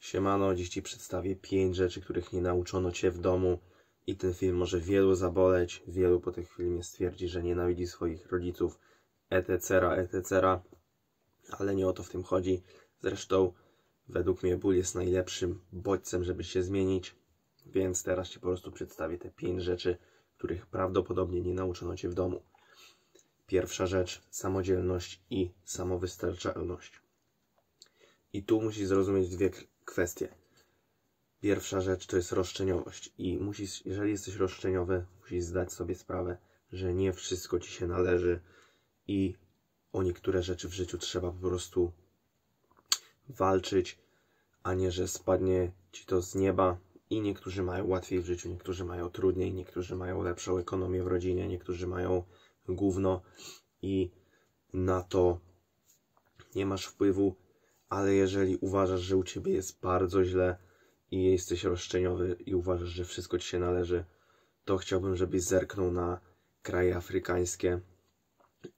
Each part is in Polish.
Siemano, dziś Ci przedstawię 5 rzeczy, których nie nauczono Cię w domu i ten film może wielu zaboleć, wielu po tych filmie stwierdzi, że nienawidzi swoich rodziców, etc., etc., ale nie o to w tym chodzi. Zresztą według mnie ból jest najlepszym bodźcem, żeby się zmienić, więc teraz Ci po prostu przedstawię te 5 rzeczy, których prawdopodobnie nie nauczono Cię w domu. Pierwsza rzecz, samodzielność i samowystarczalność. I tu musisz zrozumieć dwie kwestie. Pierwsza rzecz to jest roszczeniowość i musisz, jeżeli jesteś roszczeniowy, musisz zdać sobie sprawę, że nie wszystko ci się należy i o niektóre rzeczy w życiu trzeba po prostu walczyć, a nie, że spadnie ci to z nieba i niektórzy mają łatwiej w życiu, niektórzy mają trudniej, niektórzy mają lepszą ekonomię w rodzinie, niektórzy mają gówno i na to nie masz wpływu ale jeżeli uważasz, że u ciebie jest bardzo źle i jesteś roszczeniowy i uważasz, że wszystko ci się należy, to chciałbym, żebyś zerknął na kraje afrykańskie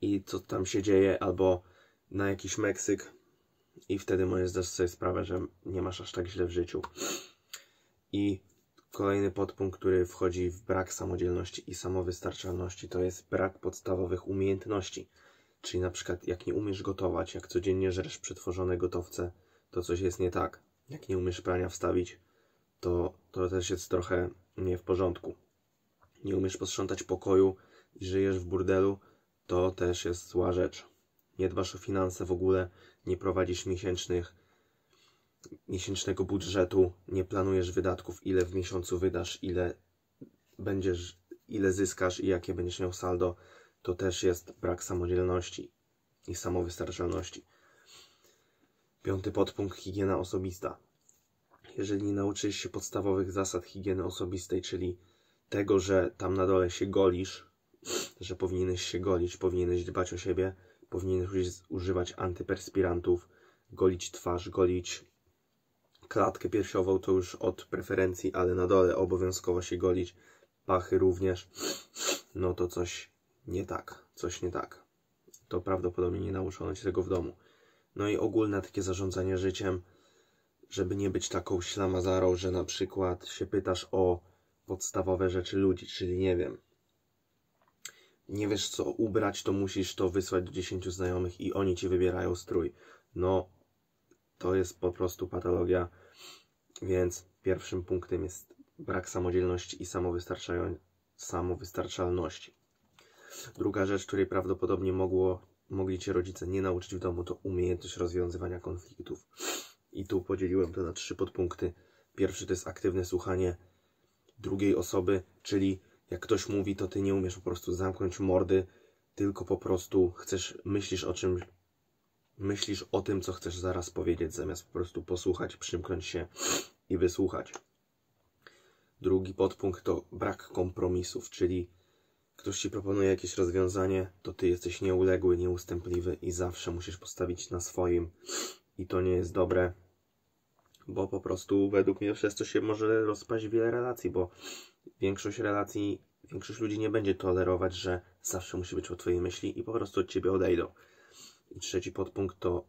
i co tam się dzieje, albo na jakiś Meksyk i wtedy możesz zdać sobie sprawę, że nie masz aż tak źle w życiu. I kolejny podpunkt, który wchodzi w brak samodzielności i samowystarczalności, to jest brak podstawowych umiejętności. Czyli na przykład jak nie umiesz gotować, jak codziennie żresz przetworzone gotowce, to coś jest nie tak. Jak nie umiesz prania wstawić, to, to też jest trochę nie w porządku. Nie umiesz posprzątać pokoju i żyjesz w burdelu, to też jest zła rzecz. Nie dbasz o finanse w ogóle, nie prowadzisz miesięcznych, miesięcznego budżetu, nie planujesz wydatków, ile w miesiącu wydasz, ile będziesz, ile zyskasz i jakie będziesz miał saldo to też jest brak samodzielności i samowystarczalności. Piąty podpunkt higiena osobista. Jeżeli nie nauczysz się podstawowych zasad higieny osobistej, czyli tego, że tam na dole się golisz, że powinieneś się golić, powinieneś dbać o siebie, powinieneś używać antyperspirantów, golić twarz, golić klatkę piersiową, to już od preferencji, ale na dole obowiązkowo się golić, pachy również, no to coś nie tak, coś nie tak. To prawdopodobnie nie nauczono ci tego w domu. No i ogólne takie zarządzanie życiem, żeby nie być taką ślamazarą, że na przykład się pytasz o podstawowe rzeczy ludzi, czyli nie wiem, nie wiesz co ubrać, to musisz to wysłać do 10 znajomych i oni ci wybierają strój. No, to jest po prostu patologia. Więc pierwszym punktem jest brak samodzielności i samowystarczalności. Druga rzecz, której prawdopodobnie mogło, mogli Cię rodzice nie nauczyć w domu, to umiejętność rozwiązywania konfliktów. I tu podzieliłem to na trzy podpunkty. Pierwszy to jest aktywne słuchanie drugiej osoby, czyli jak ktoś mówi, to Ty nie umiesz po prostu zamknąć mordy, tylko po prostu chcesz, myślisz o czymś, myślisz o tym, co chcesz zaraz powiedzieć, zamiast po prostu posłuchać, przymknąć się i wysłuchać. Drugi podpunkt to brak kompromisów, czyli ktoś ci proponuje jakieś rozwiązanie, to ty jesteś nieuległy, nieustępliwy i zawsze musisz postawić na swoim. I to nie jest dobre, bo po prostu według mnie przez to się może rozpaść wiele relacji, bo większość relacji, większość ludzi nie będzie tolerować, że zawsze musi być po twojej myśli i po prostu od ciebie odejdą. I trzeci podpunkt to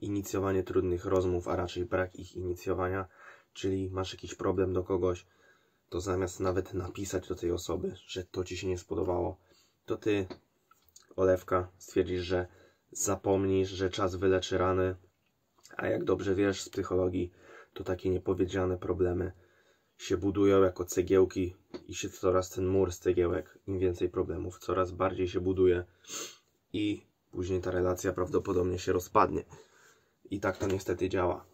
inicjowanie trudnych rozmów, a raczej brak ich inicjowania, czyli masz jakiś problem do kogoś, to zamiast nawet napisać do tej osoby, że to Ci się nie spodobało, to Ty, olewka, stwierdzisz, że zapomnisz, że czas wyleczy rany, a jak dobrze wiesz z psychologii, to takie niepowiedziane problemy się budują jako cegiełki i się coraz ten mur z cegiełek, im więcej problemów, coraz bardziej się buduje i później ta relacja prawdopodobnie się rozpadnie. I tak to niestety działa.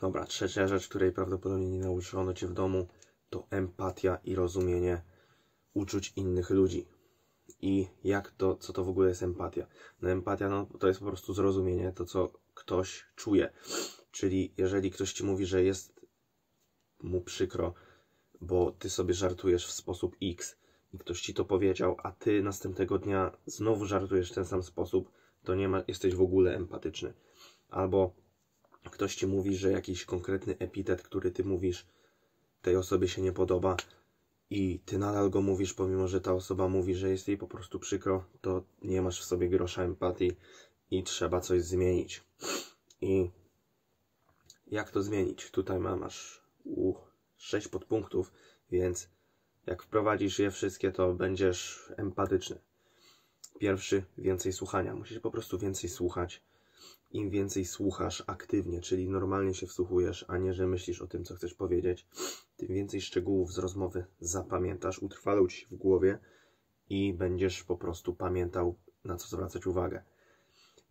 Dobra, trzecia rzecz, której prawdopodobnie nie nauczono Cię w domu, to empatia i rozumienie uczuć innych ludzi. I jak to, co to w ogóle jest empatia? No empatia no, to jest po prostu zrozumienie, to co ktoś czuje. Czyli jeżeli ktoś ci mówi, że jest mu przykro, bo ty sobie żartujesz w sposób X i ktoś ci to powiedział, a ty następnego dnia znowu żartujesz w ten sam sposób, to nie ma, jesteś w ogóle empatyczny. Albo ktoś ci mówi, że jakiś konkretny epitet, który ty mówisz, tej osobie się nie podoba i ty nadal go mówisz, pomimo że ta osoba mówi, że jest jej po prostu przykro, to nie masz w sobie grosza empatii i trzeba coś zmienić. I jak to zmienić? Tutaj mam aż u, 6 podpunktów, więc jak wprowadzisz je wszystkie, to będziesz empatyczny. Pierwszy, więcej słuchania. Musisz po prostu więcej słuchać im więcej słuchasz aktywnie, czyli normalnie się wsłuchujesz, a nie, że myślisz o tym, co chcesz powiedzieć, tym więcej szczegółów z rozmowy zapamiętasz, utrwalą ci się w głowie i będziesz po prostu pamiętał, na co zwracać uwagę.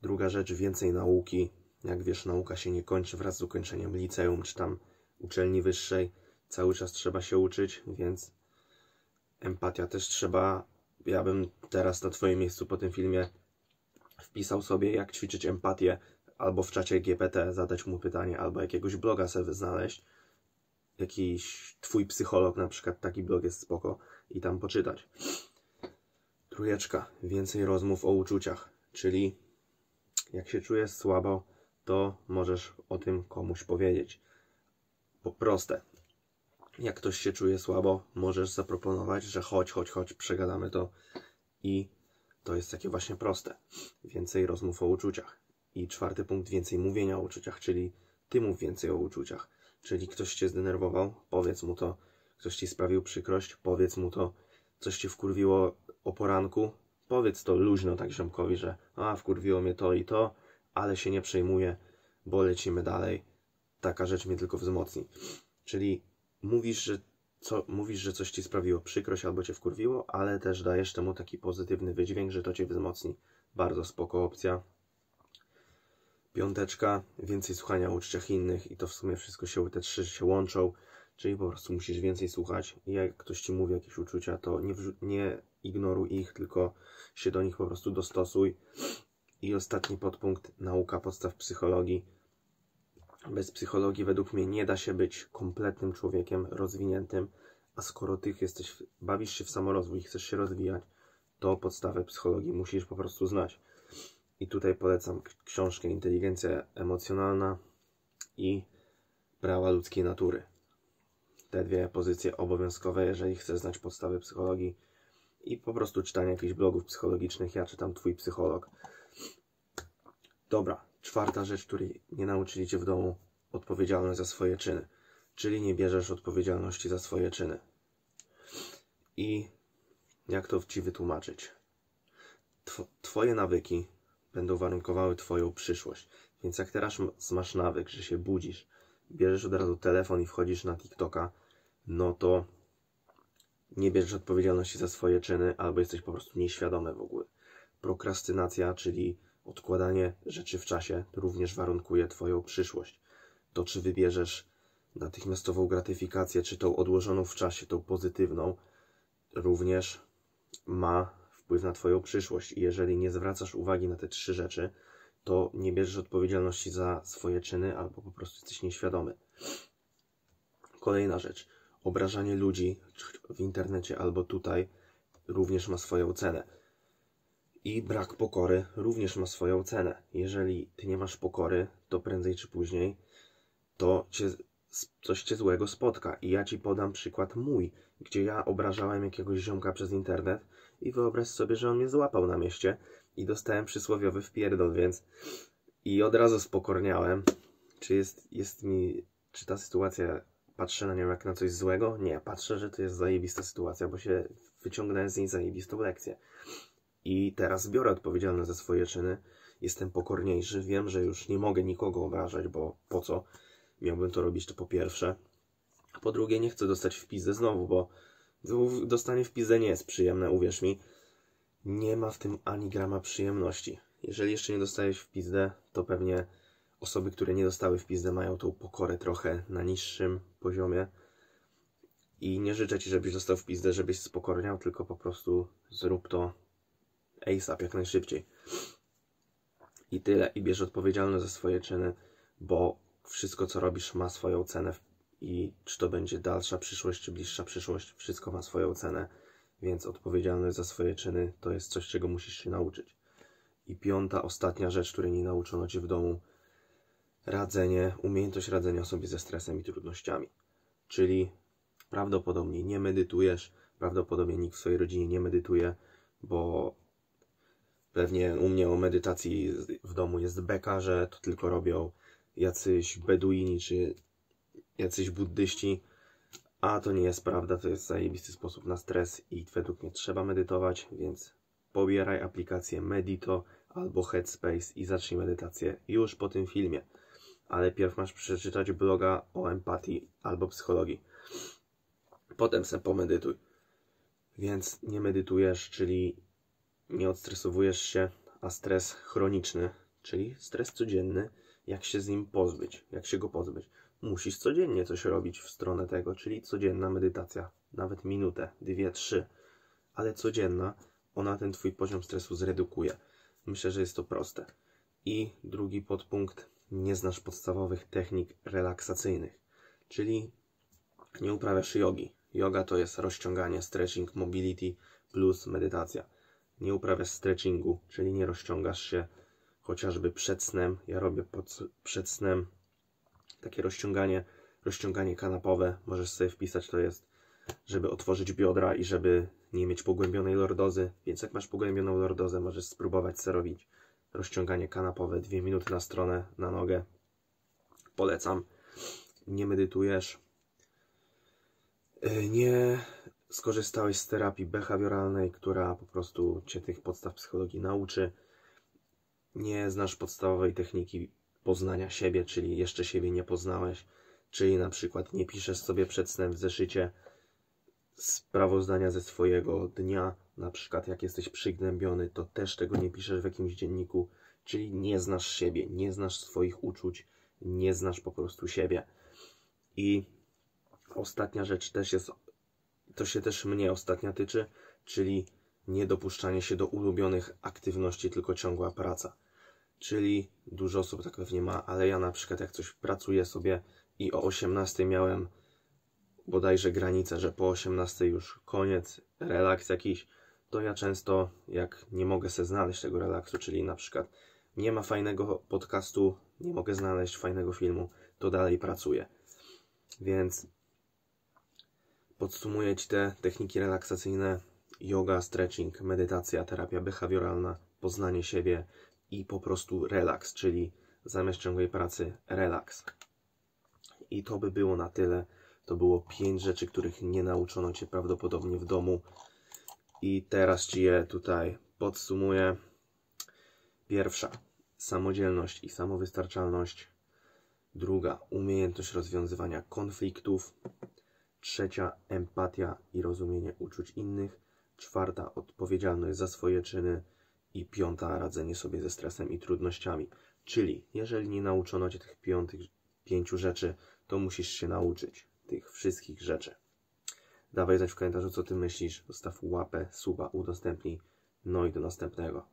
Druga rzecz, więcej nauki. Jak wiesz, nauka się nie kończy wraz z ukończeniem liceum czy tam uczelni wyższej. Cały czas trzeba się uczyć, więc empatia też trzeba. Ja bym teraz na Twoim miejscu po tym filmie wpisał sobie jak ćwiczyć empatię albo w czacie GPT zadać mu pytanie, albo jakiegoś bloga sobie znaleźć, jakiś twój psycholog na przykład, taki blog jest spoko i tam poczytać. Trójeczka, więcej rozmów o uczuciach, czyli jak się czujesz słabo, to możesz o tym komuś powiedzieć. Po proste. Jak ktoś się czuje słabo, możesz zaproponować, że chodź, chodź, chodź, przegadamy to i to jest takie właśnie proste. Więcej rozmów o uczuciach. I czwarty punkt, więcej mówienia o uczuciach, czyli ty mów więcej o uczuciach. Czyli ktoś cię zdenerwował, powiedz mu to. Ktoś ci sprawił przykrość, powiedz mu to. Coś cię wkurwiło o poranku, powiedz to luźno tak ziomkowi, że a, wkurwiło mnie to i to, ale się nie przejmuję, bo lecimy dalej. Taka rzecz mnie tylko wzmocni. Czyli mówisz, że co mówisz, że coś ci sprawiło przykrość albo cię wkurwiło, ale też dajesz temu taki pozytywny wydźwięk, że to cię wzmocni. Bardzo spoko opcja. Piąteczka, więcej słuchania o uczciach innych i to w sumie wszystko się, te trzy się łączą, czyli po prostu musisz więcej słuchać. I jak ktoś ci mówi jakieś uczucia, to nie, nie ignoruj ich, tylko się do nich po prostu dostosuj. I ostatni podpunkt, nauka podstaw psychologii bez psychologii według mnie nie da się być kompletnym człowiekiem, rozwiniętym, a skoro ty jesteś, bawisz się w samorozwój, chcesz się rozwijać, to podstawę psychologii musisz po prostu znać. I tutaj polecam książkę Inteligencja emocjonalna i Prawa ludzkiej natury. Te dwie pozycje obowiązkowe, jeżeli chcesz znać podstawy psychologii i po prostu czytanie jakichś blogów psychologicznych. Ja czytam Twój psycholog. Dobra, Czwarta rzecz, której nie nauczyli cię w domu, odpowiedzialność za swoje czyny, czyli nie bierzesz odpowiedzialności za swoje czyny. I jak to ci wytłumaczyć? Twoje nawyki będą warunkowały Twoją przyszłość. Więc jak teraz masz nawyk, że się budzisz, bierzesz od razu telefon i wchodzisz na TikToka, no to nie bierzesz odpowiedzialności za swoje czyny, albo jesteś po prostu nieświadomy w ogóle. Prokrastynacja, czyli Odkładanie rzeczy w czasie również warunkuje Twoją przyszłość. To, czy wybierzesz natychmiastową gratyfikację, czy tą odłożoną w czasie, tą pozytywną, również ma wpływ na Twoją przyszłość. I jeżeli nie zwracasz uwagi na te trzy rzeczy, to nie bierzesz odpowiedzialności za swoje czyny albo po prostu jesteś nieświadomy. Kolejna rzecz. Obrażanie ludzi w internecie albo tutaj również ma swoją cenę. I brak pokory również ma swoją cenę. Jeżeli ty nie masz pokory, to prędzej czy później to cię, coś cię złego spotka. I ja ci podam przykład mój, gdzie ja obrażałem jakiegoś ziomka przez internet i wyobraź sobie, że on mnie złapał na mieście i dostałem przysłowiowy wpierdol, więc i od razu spokorniałem. Czy jest, jest mi, czy ta sytuacja, patrzę na nią jak na coś złego? Nie, patrzę, że to jest zajebista sytuacja, bo się wyciągnąłem z niej zajebistą lekcję i teraz biorę odpowiedzialność za swoje czyny. Jestem pokorniejszy, wiem, że już nie mogę nikogo obrażać, bo po co miałbym to robić, to po pierwsze. A po drugie, nie chcę dostać w pizę znowu, bo dostanie w pizę nie jest przyjemne, uwierz mi. Nie ma w tym ani grama przyjemności. Jeżeli jeszcze nie dostajesz w pizdę, to pewnie osoby, które nie dostały w pizdę, mają tą pokorę trochę na niższym poziomie. I nie życzę ci, żebyś dostał w pizdę, żebyś spokorniał, tylko po prostu zrób to ASAP jak najszybciej. I tyle, i bierz odpowiedzialność za swoje czyny, bo wszystko co robisz ma swoją cenę i czy to będzie dalsza przyszłość, czy bliższa przyszłość, wszystko ma swoją cenę, więc odpowiedzialność za swoje czyny to jest coś, czego musisz się nauczyć. I piąta, ostatnia rzecz, której nie nauczono Cię w domu, radzenie, umiejętność radzenia sobie ze stresem i trudnościami. Czyli prawdopodobnie nie medytujesz, prawdopodobnie nikt w swojej rodzinie nie medytuje, bo Pewnie u mnie o medytacji w domu jest beka, że to tylko robią jacyś beduini czy jacyś buddyści, a to nie jest prawda, to jest zajebisty sposób na stres i według mnie trzeba medytować, więc pobieraj aplikację Medito albo Headspace i zacznij medytację już po tym filmie. Ale pierw masz przeczytać bloga o empatii albo psychologii. Potem se pomedytuj. Więc nie medytujesz, czyli nie odstresowujesz się, a stres chroniczny, czyli stres codzienny, jak się z nim pozbyć, jak się go pozbyć. Musisz codziennie coś robić w stronę tego, czyli codzienna medytacja, nawet minutę, dwie, trzy, ale codzienna, ona ten Twój poziom stresu zredukuje. Myślę, że jest to proste. I drugi podpunkt, nie znasz podstawowych technik relaksacyjnych, czyli nie uprawiasz jogi. Yoga to jest rozciąganie, stretching, mobility plus medytacja nie uprawiasz stretchingu, czyli nie rozciągasz się chociażby przed snem. Ja robię pod, przed snem takie rozciąganie, rozciąganie kanapowe. Możesz sobie wpisać, to jest, żeby otworzyć biodra i żeby nie mieć pogłębionej lordozy. Więc jak masz pogłębioną lordozę, możesz spróbować serowić rozciąganie kanapowe, dwie minuty na stronę, na nogę. Polecam. Nie medytujesz, yy, nie skorzystałeś z terapii behawioralnej, która po prostu Cię tych podstaw psychologii nauczy, nie znasz podstawowej techniki poznania siebie, czyli jeszcze siebie nie poznałeś, czyli na przykład nie piszesz sobie przed snem w zeszycie sprawozdania ze swojego dnia, na przykład jak jesteś przygnębiony, to też tego nie piszesz w jakimś dzienniku, czyli nie znasz siebie, nie znasz swoich uczuć, nie znasz po prostu siebie. I ostatnia rzecz też jest to się też mnie ostatnio tyczy, czyli niedopuszczanie się do ulubionych aktywności, tylko ciągła praca. Czyli dużo osób tak pewnie ma, ale ja na przykład jak coś pracuję sobie i o 18 miałem bodajże granicę, że po 18 już koniec, relaks jakiś, to ja często jak nie mogę sobie znaleźć tego relaksu, czyli na przykład nie ma fajnego podcastu, nie mogę znaleźć fajnego filmu, to dalej pracuję. Więc Podsumuję Ci te techniki relaksacyjne, yoga, stretching, medytacja, terapia behawioralna, poznanie siebie i po prostu relaks, czyli zamiast ciągłej pracy relaks. I to by było na tyle. To było pięć rzeczy, których nie nauczono Cię prawdopodobnie w domu. I teraz Ci je tutaj podsumuję. Pierwsza, samodzielność i samowystarczalność. Druga, umiejętność rozwiązywania konfliktów trzecia empatia i rozumienie uczuć innych, czwarta odpowiedzialność za swoje czyny i piąta radzenie sobie ze stresem i trudnościami. Czyli jeżeli nie nauczono cię tych piątych, pięciu rzeczy, to musisz się nauczyć tych wszystkich rzeczy. Dawaj znać w komentarzu, co ty myślisz. Zostaw łapę, suba, udostępnij. No i do następnego.